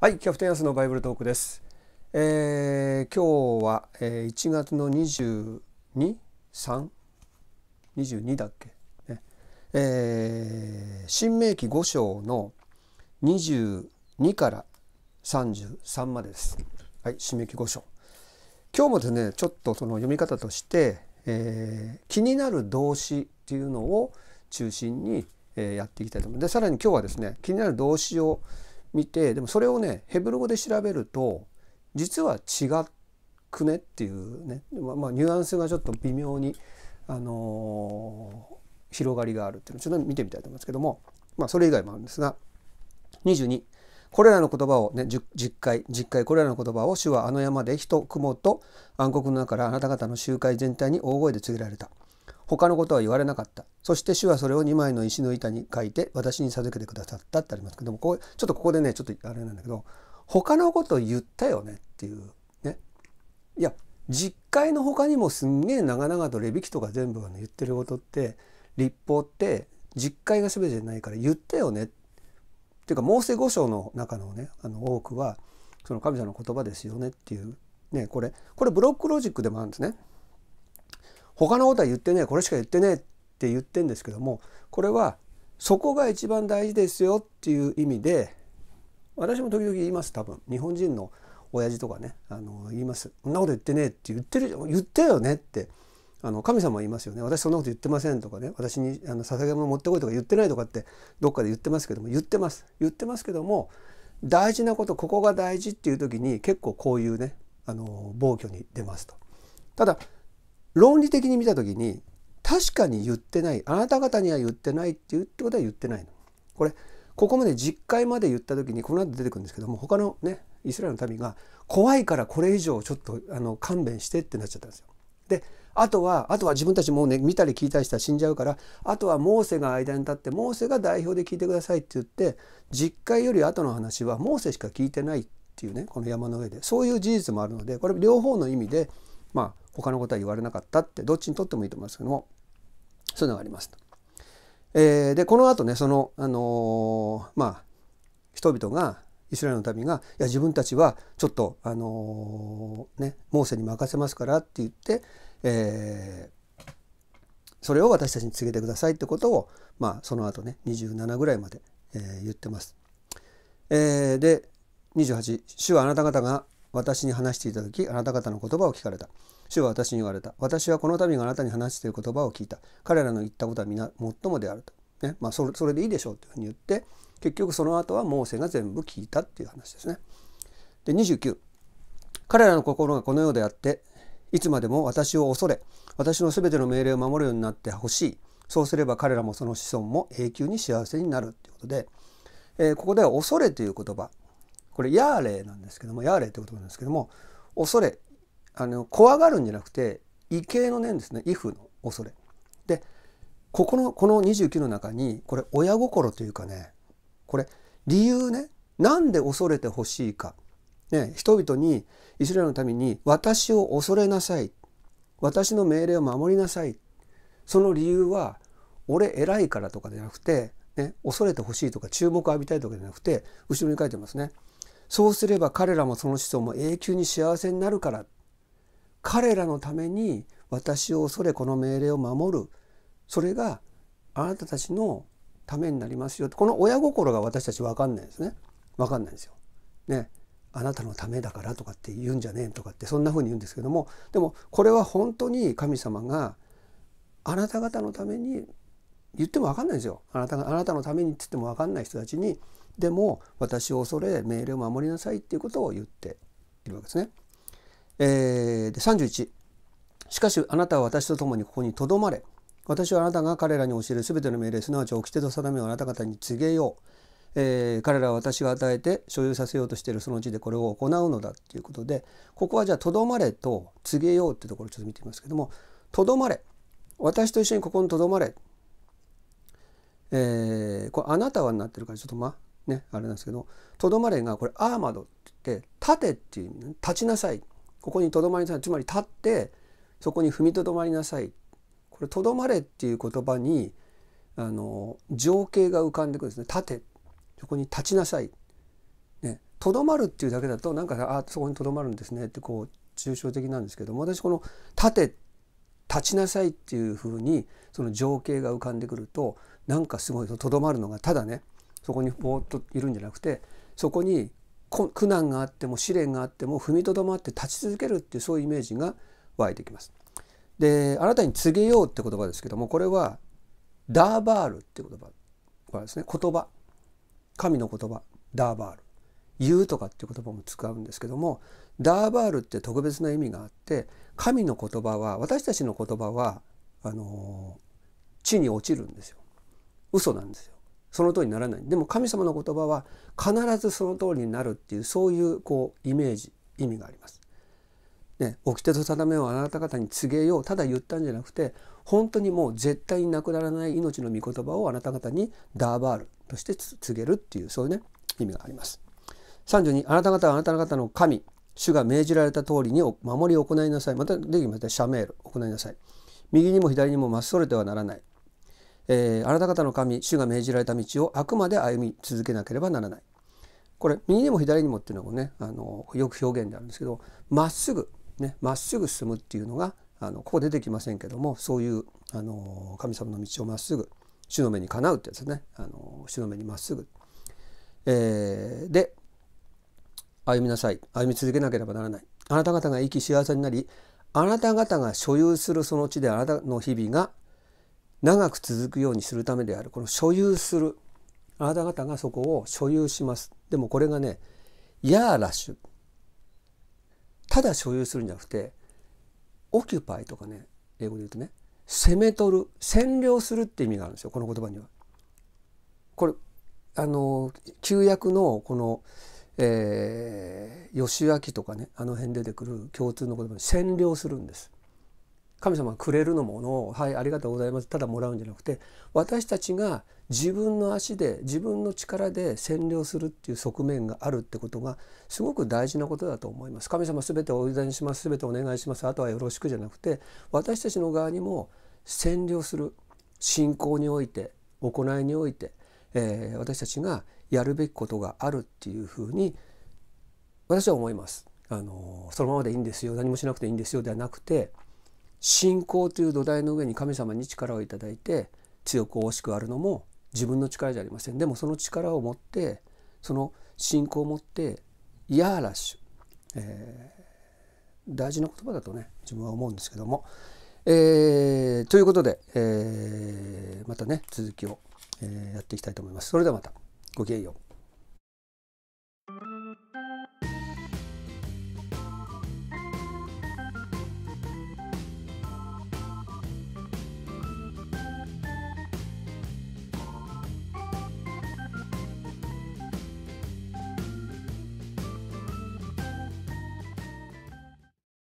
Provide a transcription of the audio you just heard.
はい、キャプテンアスのバイブルトークです。えー、今日は、えー、1月の22、3、22だっけ、ねえー、新明記5章の22から33までです。はい、新明記5章。今日もですね、ちょっとその読み方として、えー、気になる動詞っていうのを中心に、えー、やっていきたいと思います。で、さらに今日はですね、気になる動詞を見てでもそれをねヘブル語で調べると実は違くねっていうね、まあ、ニュアンスがちょっと微妙に、あのー、広がりがあるっていうのをちょっと見てみたいと思いますけども、まあ、それ以外もあるんですが22これらの言葉をね 10, 回10回これらの言葉を主はあの山で人雲と暗黒の中からあなた方の集会全体に大声で告げられた。他のことは言われなかったそして主はそれを2枚の石の板に書いて私に授けてくださったってありますけどもこうちょっとここでねちょっとあれなんだけど他のこと言ったよねっていうねいや実会の他にもすんげえ長々とレビキとか全部言ってることって立法って実会が全てじゃないから言ったよねっていうかモーセ5章の中のねあの多くはその神様の言葉ですよねっていうねこれこれブロックロジックでもあるんですね。他のことは言ってねこれしか言ってねえって言ってんですけどもこれはそこが一番大事ですよっていう意味で私も時々言います多分日本人の親父とかねあの言います「そんなこと言ってねえ」って言ってる言ったよねってあの神様は言いますよね「私そんなこと言ってません」とかね「私にあの捧げ物持ってこい」とか言ってないとかってどっかで言ってますけども言ってます言ってますけども大事なことここが大事っていう時に結構こういうねあの暴挙に出ますと。ただ論理的に見た時に確かに言ってないあなた方には言ってないって言うってことは言ってないの。これここまで実会まで言った時にこの後出てくるんですけども他のねイスラエルの民が怖いからこれ以上ちょっとあの勘弁してってなっちゃったんですよ。であとはあとは自分たちもうね見たり聞いたりしたら死んじゃうからあとはモーセが間に立ってモーセが代表で聞いてくださいって言って実会より後の話はモーセしか聞いてないっていうねこの山の上でそういう事実もあるのでこれ両方の意味でまあ他のことは言われなかったってどっちにとってもいいと思いますけどもそういうのがありますと。えー、でこの後ねその、あのー、まあ人々がイスラエルの民が「いや自分たちはちょっと、あのー、ね、モーセに任せますから」って言って、えー、それを私たちに告げてくださいってことを、まあ、その後ね27ぐらいまで、えー、言ってます。えー、で28「主はあなた方が私に話していただきあなた方の言葉を聞かれた」主は私に言われた。私はこの度があなたに話している言葉を聞いた。彼らの言ったことは皆最もであると。ねまあ、それそれでいいでしょうというふうに言って結局その後はモーセが全部聞いたっていう話ですね。で29彼らの心がこのようであっていつまでも私を恐れ私の全ての命令を守るようになってほしいそうすれば彼らもその子孫も永久に幸せになるということで、えー、ここでは「恐れ」という言葉これ「ヤーレー」なんですけども「ヤーレー」という言葉なんですけども「恐れ」あの怖がるんじゃなくて異形の念ですね「畏怖の恐れ」でここのこの29の中にこれ親心というかねこれ理由ねなんで恐れてほしいか、ね、人々にイスラエルのために私を恐れなさい私の命令を守りなさいその理由は俺偉いからとかじゃなくて、ね、恐れてほしいとか注目を浴びたいとかじゃなくて後ろに書いてますねそうすれば彼らもその子孫も永久に幸せになるから彼らのために私を恐れこの命令を守るそれがあなたたちのためになりますよこの親心が私たち分かんないですね分かんないですよ。ねあなたのためだからとかって言うんじゃねえとかってそんな風に言うんですけどもでもこれは本当に神様があなた方のために言っても分かんないですよあなたがあなたのためにって言っても分かんない人たちにでも私を恐れ命令を守りなさいっていうことを言っているわけですね。えー、31しかしあなたは私と共にここにとどまれ私はあなたが彼らに教える全ての命令すなわち掟と定めをあなた方に告げよう、えー、彼らは私が与えて所有させようとしているその地でこれを行うのだっていうことでここはじゃあ「とどまれ」と「告げよう」っていうところをちょっと見てみますけども「とどまれ」私と一緒にここにとどまれ、えー、これ「あなたは」になってるからちょっとまあねあれなんですけど「とどまれ」がこれ「アーマド」って言って「立て」っていう意味、ね、立ちなさい」ここにとどまりなさいつまり立ってそこに踏みとどまりなさいこれ「とどまれ」っていう言葉にあの情景が浮かんでくるんですね「立て」そこに立ちなさい。ね、とどまるっていうだけだとなんかあそこにとどまるんですねってこう抽象的なんですけども私この「立て」立ちなさいっていうふうにその情景が浮かんでくるとなんかすごいとどまるのがただねそこにぼーっといるんじゃなくてそこに苦難があっても試練があっても踏みとどまって立ち続けるっていうそういうイメージが湧いてきます。で「あなたに告げよう」って言葉ですけどもこれは「ダーバール」って言葉ですね言葉神の言葉ダーバール「言う」とかっていう言葉も使うんですけどもダーバールって特別な意味があって神の言葉は私たちの言葉はあの地に落ちるんですよ嘘なんですよ。その通りにならないでも神様の言葉は必ずその通りになるっていうそういうこうイメージ意味があります。ね、起きてと定めをあなた方に告げようただ言ったんじゃなくて本当にもう絶対になくならない命の御言葉をあなた方にダーバールとして告げるっていうそういうね意味があります。32あなた方はあなた方の神主が命じられた通りに守りを行いなさいまた出てきましたシャメール行いなさい右にも左にもまっそれてはならないえー、あなた方の神主が命じられた道をあくまで歩み続けなければならないこれ右にも左にもっていうのもねあのよく表現であるんですけどまっすぐねまっすぐ進むっていうのがあのここ出てきませんけどもそういうあの神様の道をまっすぐ主の目にかなうってやつねあの主の目にまっすぐ。えー、で歩みなさい歩み続けなければならないあなた方が生き幸せになりあなた方が所有するその地であなたの日々が長く続くようにするためであるこの所有するあなた方がそこを所有しますでもこれがねヤーラッシュただ所有するんじゃなくてオキュパイとかね英語で言うとね攻め取る占領するって意味があるんですよこの言葉には。これあの旧約のこの、えー、義明とかねあの辺出てくる共通の言葉で占領するんです。神様がくれるのものを「はいありがとうございます」ただもらうんじゃなくて私たちが自分の足で自分の力で占領するっていう側面があるってことがすごく大事なことだと思います。神様全てお委ねします全てお願いしますあとはよろしくじゃなくて私たちの側にも占領する信仰において行いにおいて、えー、私たちがやるべきことがあるっていうふうに私は思います。あのそのままでいいんですよ何もしなくていいんですよではなくて信仰という土台の上に神様に力をいただいて強く惜しくあるのも自分の力じゃありませんでもその力を持ってその信仰を持ってイヤーラッシュ、えー、大事な言葉だとね自分は思うんですけども、えー、ということで、えー、またね続きを、えやっていきたいと思います。それではまたごきげんよう